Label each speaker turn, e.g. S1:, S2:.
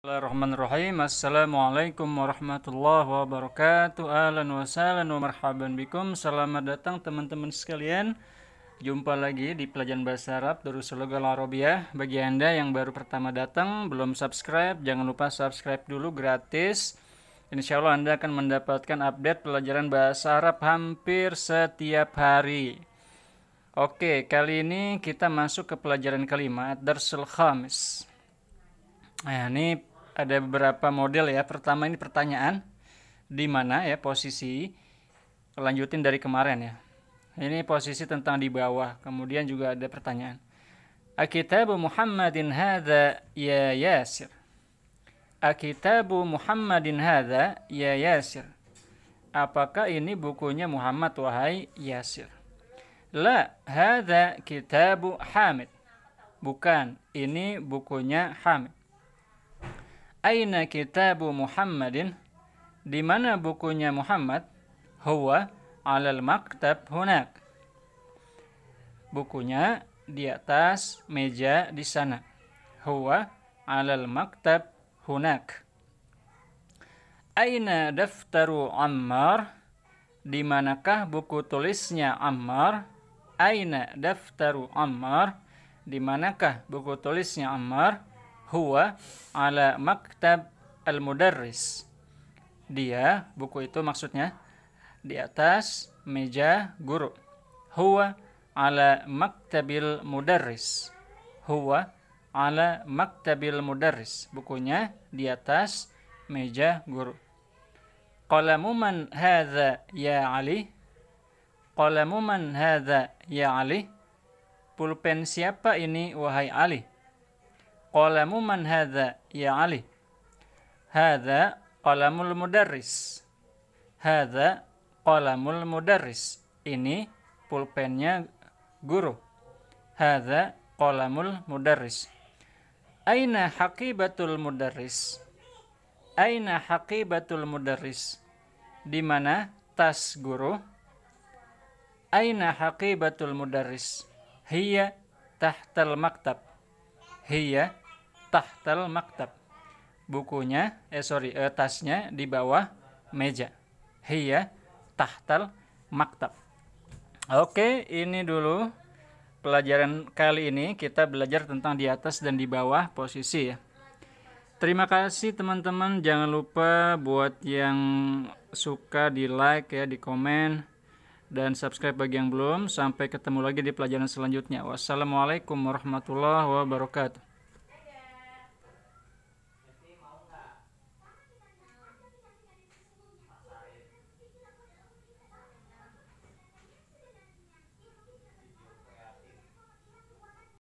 S1: Bismillahirrahmanirrahim Assalamualaikum warahmatullahi wabarakatuh Alan wa wabarakatuh, wa marhaban bikum Selamat datang teman-teman sekalian Jumpa lagi di pelajaran bahasa Arab Darussalugal Arabia Bagi anda yang baru pertama datang Belum subscribe Jangan lupa subscribe dulu gratis Insya Allah anda akan mendapatkan update pelajaran bahasa Arab Hampir setiap hari Oke, kali ini kita masuk ke pelajaran kelima, Darsul Khamis. Nah, ini ada beberapa model ya. Pertama ini pertanyaan di mana ya posisi lanjutin dari kemarin ya. Ini posisi tentang di bawah. Kemudian juga ada pertanyaan. Akitabu Muhammadin hadza ya Yasir. Akitabu Muhammadin hadza ya Yasir. Apakah ini bukunya Muhammad wahai Yasir? La, hadza kitabu Hamid. Bukan, ini bukunya Hamid aina kitabu Muhammadin? Di mana bukunya Muhammad? Huwa alal maktab hunak. Bukunya di atas meja di sana. Huwa alal maktab hunak. Aina daftaru Ammar? Di manakah buku tulisnya Ammar? Aina daftaru Ammar? Di manakah buku tulisnya Ammar? huwa ala maktab al-mudarris. Dia, buku itu maksudnya, di atas meja guru. Huwa ala maktabil mudarris. Huwa ala maktabil mudarris. Bukunya di atas meja guru. Qalamu man hadha ya Ali? Qalamu man hadha ya Ali? Pulpen siapa ini wahai Ali? qalamu man hadha ya Ali hadha qalamul mudarris hadha qalamul mudarris ini pulpennya guru hadha qalamul mudarris aina haqibatul mudarris aina haqibatul mudarris di mana tas guru aina haqibatul mudarris hiya tahtal maktab hiya tahtal maktab. Bukunya, eh sorry, eh, tasnya di bawah meja. Hiya tahtal maktab. Oke, ini dulu pelajaran kali ini kita belajar tentang di atas dan di bawah posisi ya. Terima kasih teman-teman, jangan lupa buat yang suka di like ya, di komen dan subscribe bagi yang belum. Sampai ketemu lagi di pelajaran selanjutnya. Wassalamualaikum warahmatullahi wabarakatuh.